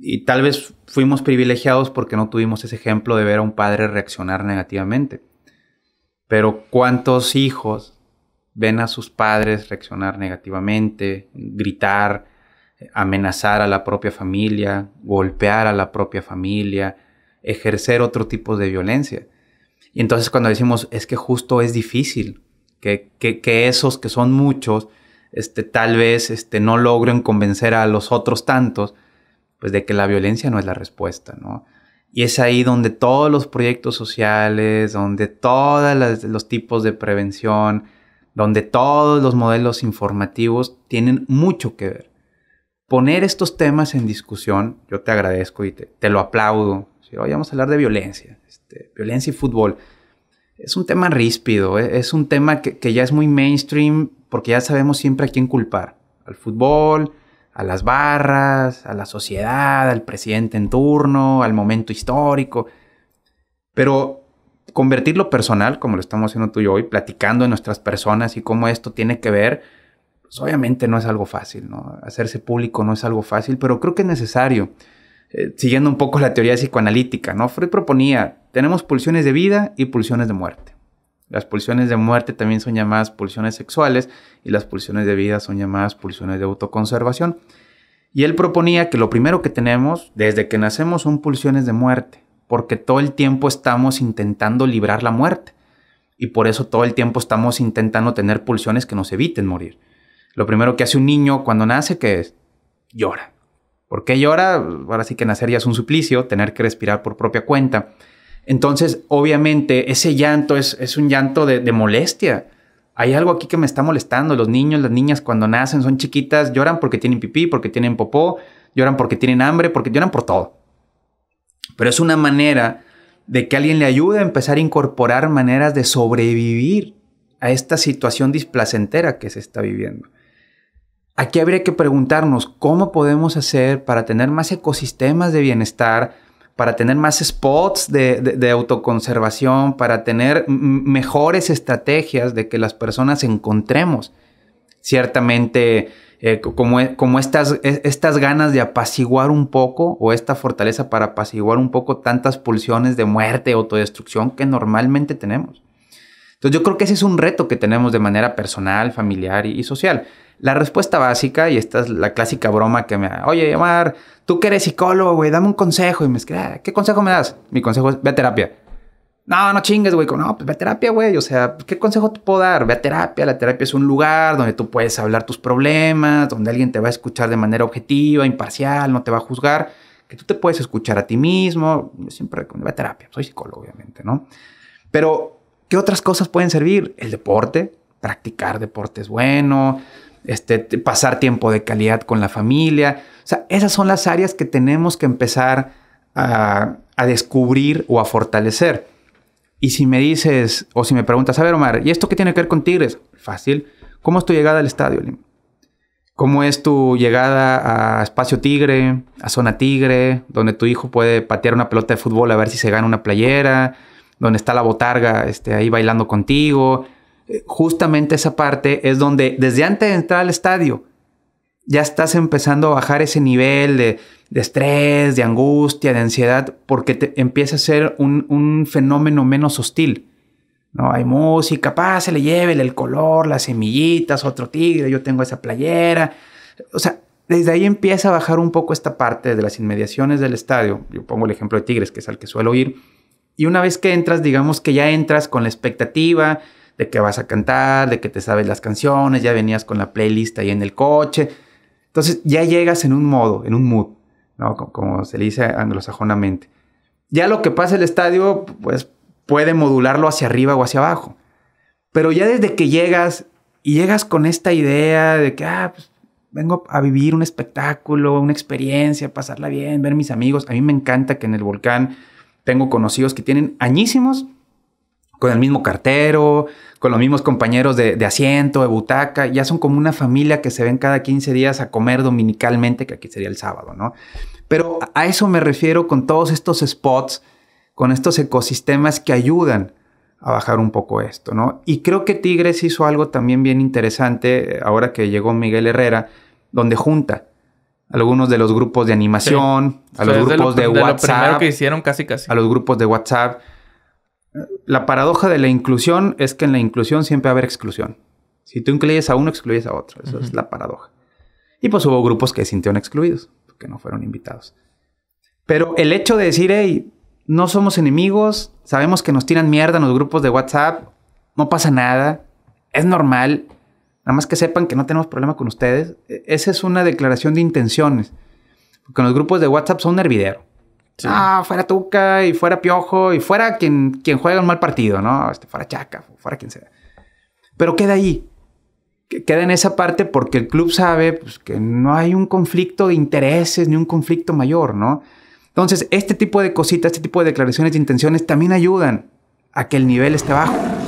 y tal vez fuimos privilegiados porque no tuvimos ese ejemplo de ver a un padre reaccionar negativamente. Pero ¿cuántos hijos ven a sus padres reaccionar negativamente, gritar, amenazar a la propia familia, golpear a la propia familia, ejercer otro tipo de violencia? Y entonces cuando decimos, es que justo es difícil, que, esos que son muchos, este, tal vez este, no logren convencer a los otros tantos, pues de que la violencia no es la respuesta, ¿no? Y es ahí donde todos los proyectos sociales, donde todos los tipos de prevención, donde todos los modelos informativos tienen mucho que ver. Poner estos temas en discusión, yo te agradezco y te, lo aplaudo. Si hoy vamos a hablar de violencia, este, violencia y fútbol. Es un tema ríspido, e, es, un tema que, que ya es muy mainstream porque ya sabemos siempre a quién culpar. Al fútbol, a las barras, a la sociedad, al presidente en turno, al momento histórico. Pero convertirlo personal, como lo estamos haciendo tú y yo hoy, platicando en nuestras personas y cómo esto tiene que ver, pues, obviamente no es algo fácil, ¿no? Hacerse público no es algo fácil, pero creo que es necesario. Eh, siguiendo un poco la teoría psicoanalítica, ¿no? Freud proponía, tenemos pulsiones de vida y pulsiones de muerte. Las pulsiones de muerte también son llamadas pulsiones sexuales y las pulsiones de vida son llamadas pulsiones de autoconservación. Y él proponía que lo primero que tenemos desde que nacemos son pulsiones de muerte, porque todo el tiempo estamos intentando librar la muerte. Y por eso todo el tiempo estamos intentando tener pulsiones que nos eviten morir. Lo primero que hace un niño cuando nace, que es? Llora. ¿Por qué llora? Ahora sí que nacer ya es un suplicio, tener que respirar por propia cuenta. Entonces, obviamente, ese llanto es, un llanto de, de, molestia. Hay algo aquí que me está molestando. Los niños, las niñas cuando nacen, son chiquitas, lloran porque tienen pipí, porque tienen popó, lloran porque tienen hambre, porque lloran por todo. Pero es una manera de que alguien le ayude a empezar a incorporar maneras de sobrevivir a esta situación displacentera que se está viviendo. Aquí habría que preguntarnos cómo podemos hacer para tener más ecosistemas de bienestar, para tener más spots de, autoconservación, para tener mejores estrategias de que las personas encontremos ciertamente eh, e, como, estas, e, estas ganas de apaciguar un poco o esta fortaleza para apaciguar un poco tantas pulsiones de muerte, autodestrucción que normalmente tenemos. Entonces yo creo que ese es un reto que tenemos de manera personal, familiar y, social. La respuesta básica, y esta es la clásica broma que me da, oye, Omar, tú que eres psicólogo, güey, dame un consejo. Y me escribe, ah, ¿qué consejo me das? Mi consejo es, ve a terapia. No, no chingues, güey. No, pues ve a terapia, güey. O sea, ¿qué consejo te puedo dar? Ve a terapia. La terapia es un lugar donde tú puedes hablar tus problemas, donde alguien te va a escuchar de manera objetiva, imparcial, no te va a juzgar, que tú te puedes escuchar a ti mismo. Yo siempre recomiendo, ve a terapia. Soy psicólogo, obviamente, ¿no? Pero ¿Qué otras cosas pueden servir? El deporte, practicar deportes bueno, este, pasar tiempo de calidad con la familia. esas son las áreas que tenemos que empezar a, descubrir o a fortalecer. Y si me dices, o si me preguntas, a ver, Omar, ¿y esto qué tiene que ver con Tigres? Fácil. ¿Cómo es tu llegada al estadio, Lim? ¿Cómo es tu llegada a Espacio Tigre, a Zona Tigre, donde tu hijo puede patear una pelota de fútbol a ver si se gana una playera? donde está la botarga este, ahí bailando contigo. Eh, justamente esa parte es donde desde antes de entrar al estadio ya estás empezando a bajar ese nivel de, estrés, de angustia, de ansiedad, porque te empieza a ser un, fenómeno menos hostil. No hay música, se le lleve el color, las semillitas, otro tigre, yo tengo esa playera. O sea, desde ahí empieza a bajar un poco esta parte de las inmediaciones del estadio. Yo pongo el ejemplo de Tigres, que es al que suelo ir y una vez que entras, digamos que ya entras con la expectativa de que vas a cantar, de que te sabes las canciones, ya venías con la playlist ahí en el coche. Entonces ya llegas en un modo, en un mood, ¿no? Como, se le dice anglosajonamente. Ya lo que pasa el estadio, pues puede modularlo hacia arriba o hacia abajo. Pero ya desde que llegas y llegas con esta idea de que, ah, pues, vengo a vivir un espectáculo, una experiencia, pasarla bien, ver mis amigos. A mí me encanta que en el volcán tengo conocidos que tienen añísimos con el mismo cartero, con los mismos compañeros de, asiento, de butaca, ya son como una familia que se ven cada 15 días a comer dominicalmente, que aquí sería el sábado, ¿no? Pero a eso me refiero con todos estos spots, con estos ecosistemas que ayudan a bajar un poco esto, ¿no? Y creo que Tigres hizo algo también bien interesante eh, ahora que llegó Miguel Herrera, donde junta algunos de los grupos de animación, a los grupos de, WhatsApp. que hicieron casi casi. A los grupos de WhatsApp. La paradoja de la inclusión es que en la inclusión siempre va a haber exclusión. Si tú incluyes a uno, excluyes a otro. Eso es la paradoja. Y pues hubo grupos que sintieron excluidos, Que no fueron invitados. Pero el hecho de decir, hey, no somos enemigos, sabemos que nos tiran mierda en los grupos de WhatsApp, no pasa nada, es normal, Nada más que sepan que no tenemos problema con ustedes. E, esa es una declaración de intenciones. Porque los grupos de WhatsApp son hervidero. Ah, fuera Tuca y fuera Piojo y fuera quien, quien juega un mal partido, ¿no? Este, fuera Chaca, fuera quien sea. Pero queda ahí. Queda en esa parte porque el club sabe pues, que no hay un conflicto de intereses ni un conflicto mayor, ¿no? Entonces, este tipo de cositas, este tipo de declaraciones de intenciones también ayudan a que el nivel esté bajo.